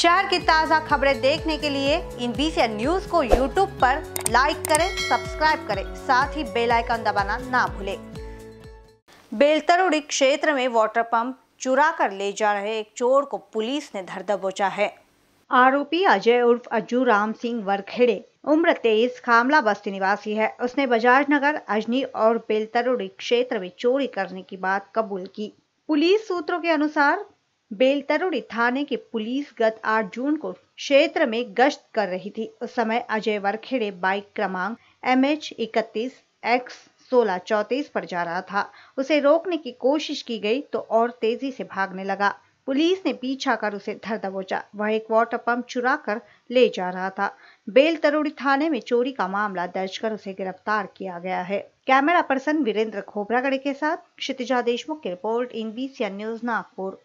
शहर की ताज़ा खबरें देखने के लिए इन बीसी न्यूज को यूट्यूब पर लाइक करें सब्सक्राइब करें साथ ही बेल आइकन दबाना ना भूलें बेलतरुड़ी क्षेत्र में वाटर पंप चुरा कर ले जा रहे एक चोर को पुलिस ने धर दबोचा है आरोपी अजय उर्फ अज्जू राम सिंह वरखेड़े उम्र तेईस खामला बस्ती निवासी है उसने बजाज नगर अजनी और बेलतरुड़ी क्षेत्र में चोरी करने की बात कबूल की पुलिस सूत्रों के अनुसार बेलतरुड़ी थाने की पुलिस गत 8 जून को क्षेत्र में गश्त कर रही थी उस समय अजय वरखेड़े बाइक क्रमांक एम एच इकतीस एक्स सोलह चौतीस पर जा रहा था उसे रोकने की कोशिश की गई तो और तेजी से भागने लगा पुलिस ने पीछा कर उसे धर दबोचा वह एक वाटर पंप चुरा कर ले जा रहा था बेलतरुड़ी थाने में चोरी का मामला दर्ज कर उसे गिरफ्तार किया गया है कैमरा पर्सन वीरेंद्र खोबरागड़े के साथ क्षितिजा देशमुख की report in B news Nagpur